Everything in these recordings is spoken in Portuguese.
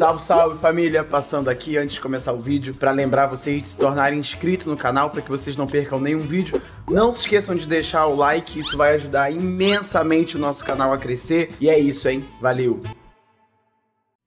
Salve, salve família! Passando aqui antes de começar o vídeo para lembrar vocês de se tornarem inscritos no canal para que vocês não percam nenhum vídeo. Não se esqueçam de deixar o like, isso vai ajudar imensamente o nosso canal a crescer. E é isso, hein? Valeu!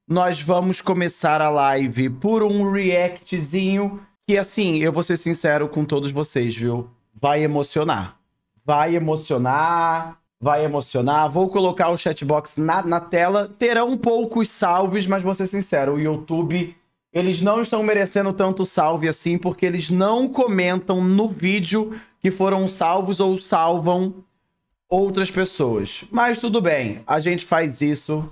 Nós vamos começar a live por um reactzinho que, assim, eu vou ser sincero com todos vocês, viu? Vai emocionar. Vai emocionar, vai emocionar. Vou colocar o chatbox na, na tela. Terão poucos salves, mas vou ser sincero, o YouTube, eles não estão merecendo tanto salve assim, porque eles não comentam no vídeo que foram salvos ou salvam outras pessoas. Mas tudo bem, a gente faz isso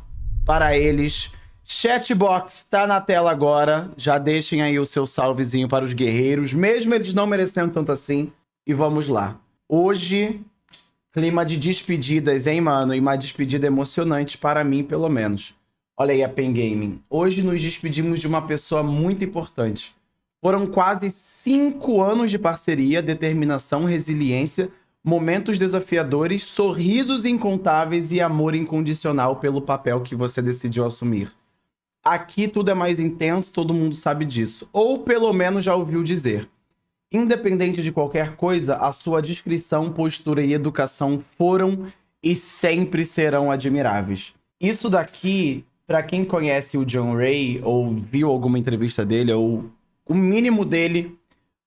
para eles. Chatbox está na tela agora. Já deixem aí o seu salvezinho para os guerreiros, mesmo eles não merecendo tanto assim. E vamos lá. Hoje Clima de despedidas, hein, mano? E uma despedida emocionante para mim, pelo menos. Olha aí a Pen Gaming. Hoje nos despedimos de uma pessoa muito importante. Foram quase cinco anos de parceria, determinação, resiliência, momentos desafiadores, sorrisos incontáveis e amor incondicional pelo papel que você decidiu assumir. Aqui tudo é mais intenso, todo mundo sabe disso. Ou pelo menos já ouviu dizer. Independente de qualquer coisa, a sua descrição, postura e educação foram e sempre serão admiráveis. Isso daqui, para quem conhece o John Ray ou viu alguma entrevista dele ou o mínimo dele,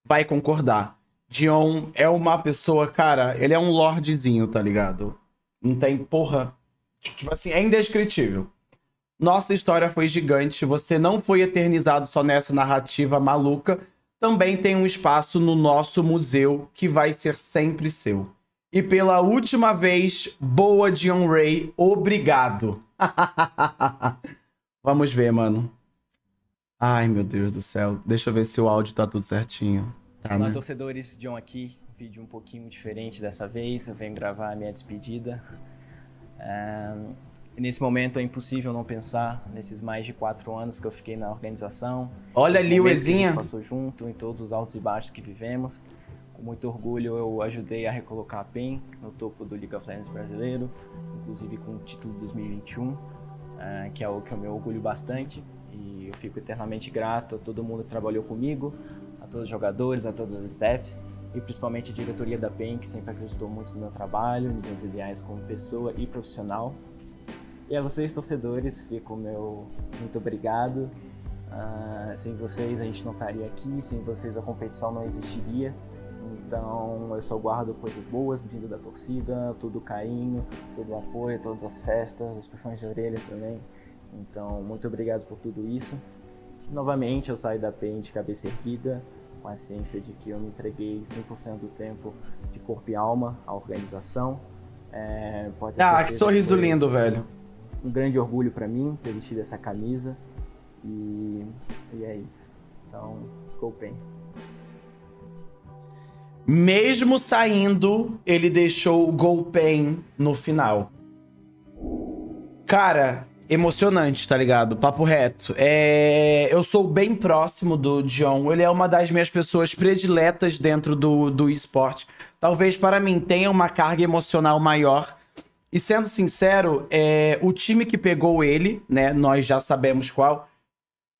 vai concordar. John é uma pessoa, cara, ele é um lordezinho, tá ligado? Não tem porra. Tipo assim, é indescritível. Nossa história foi gigante, você não foi eternizado só nessa narrativa maluca também tem um espaço no nosso museu que vai ser sempre seu. E pela última vez, boa Dion Ray, obrigado. Vamos ver, mano. Ai, meu Deus do céu. Deixa eu ver se o áudio tá tudo certinho. Tá, Olá, né? torcedores, John aqui. Vídeo um pouquinho diferente dessa vez. Eu venho gravar a minha despedida. Um nesse momento é impossível não pensar nesses mais de quatro anos que eu fiquei na organização. Olha ali o Ezinha. passou junto em todos os altos e baixos que vivemos. Com muito orgulho eu ajudei a recolocar a PEN no topo do League of Legends brasileiro, inclusive com o título 2021, ah, que é o que eu me orgulho bastante. E eu fico eternamente grato a todo mundo que trabalhou comigo, a todos os jogadores, a todas as staffs e principalmente a diretoria da PEN, que sempre acreditou muito no meu trabalho, nos meus ideais como pessoa e profissional. E a vocês, torcedores, fico meu muito obrigado. Uh, sem vocês a gente não estaria aqui, sem vocês a competição não existiria. Então eu só guardo coisas boas vindo da torcida, todo o carinho, todo o apoio, todas as festas, os perfumes de orelha também. Então muito obrigado por tudo isso. Novamente eu saio da PEN de cabeça erguida, com a ciência de que eu me entreguei 100% do tempo de corpo e alma à organização. É, pode ah, que sorriso que... lindo, velho um grande orgulho para mim ter vestido essa camisa e, e é isso. Então, go bem. Mesmo saindo, ele deixou o Golpen no final. Cara, emocionante, tá ligado? Papo reto. É... Eu sou bem próximo do John. Ele é uma das minhas pessoas prediletas dentro do, do esporte. Talvez para mim tenha uma carga emocional maior e sendo sincero, é, o time que pegou ele, né? Nós já sabemos qual.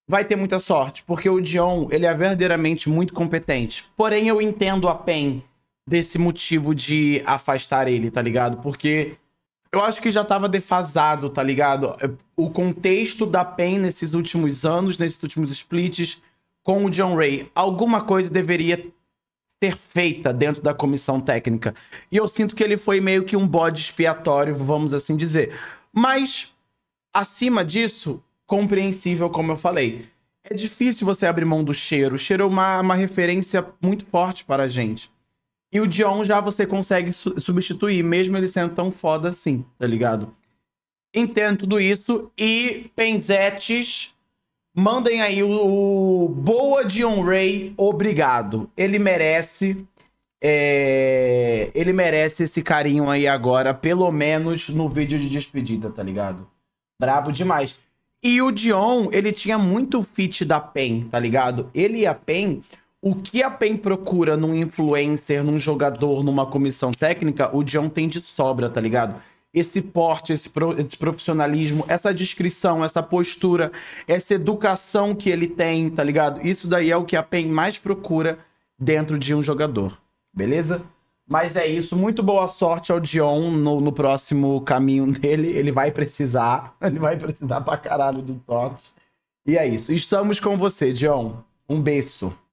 Vai ter muita sorte, porque o Dion, ele é verdadeiramente muito competente. Porém, eu entendo a PEN desse motivo de afastar ele, tá ligado? Porque eu acho que já tava defasado, tá ligado? É, o contexto da PEN nesses últimos anos, nesses últimos splits com o John Ray. Alguma coisa deveria perfeita dentro da comissão técnica. E eu sinto que ele foi meio que um bode expiatório, vamos assim dizer. Mas, acima disso, compreensível, como eu falei. É difícil você abrir mão do cheiro. O cheiro é uma, uma referência muito forte para a gente. E o Dion já você consegue su substituir, mesmo ele sendo tão foda assim, tá ligado? Entendo tudo isso. E Penzetes Mandem aí o, o Boa Dion Ray, obrigado. Ele merece. É, ele merece esse carinho aí agora, pelo menos no vídeo de despedida, tá ligado? Brabo demais. E o Dion, ele tinha muito fit da PEN, tá ligado? Ele e a PEN, o que a PEN procura num influencer, num jogador, numa comissão técnica, o Dion tem de sobra, tá ligado? esse porte, esse, profissionalismo, essa descrição, essa postura, essa educação que ele tem, tá ligado? Isso daí é o que a PEN mais procura dentro de um jogador, beleza? Mas é isso, muito boa sorte ao Dion no, no próximo caminho dele. Ele vai precisar, ele vai precisar pra caralho do sorte. E é isso, estamos com você, Dion. Um beijo.